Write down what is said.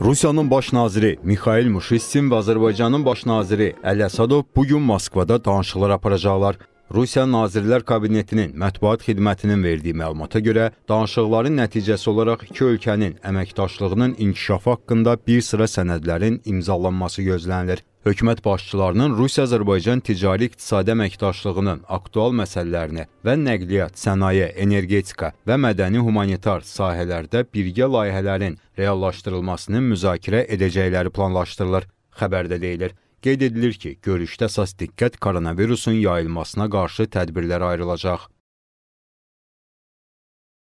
Rusiyanın baş naziri Mikhail Muşistin və Azərbaycanın baş naziri Əli Əsədov bu gün Moskvada danışıqlar aparacaqlar. Rusiya Nazirlər Kabinetinin mətbuat xidmətinin verdiyi məlumata görə, danışıqların nəticəsi olaraq iki ölkənin əməkdaşlığının inkişafı haqqında bir sıra sənədlərin imzalanması gözlənilir. Hökumət başçılarının Rusiya-Azərbaycan ticari-iqtisadi əməkdaşlığının aktual məsələlərini və nəqliyyat, sənaye, energetika və mədəni-humanitar sahələrdə birgə layihələrin reallaşdırılmasını müzakirə edəcəkləri planlaşdırılır. Xəbərdə deyilir, qeyd edilir ki, görüşdə əsas diqqət koronavirusun yayılmasına qarşı tədbirlərə ayrılacaq.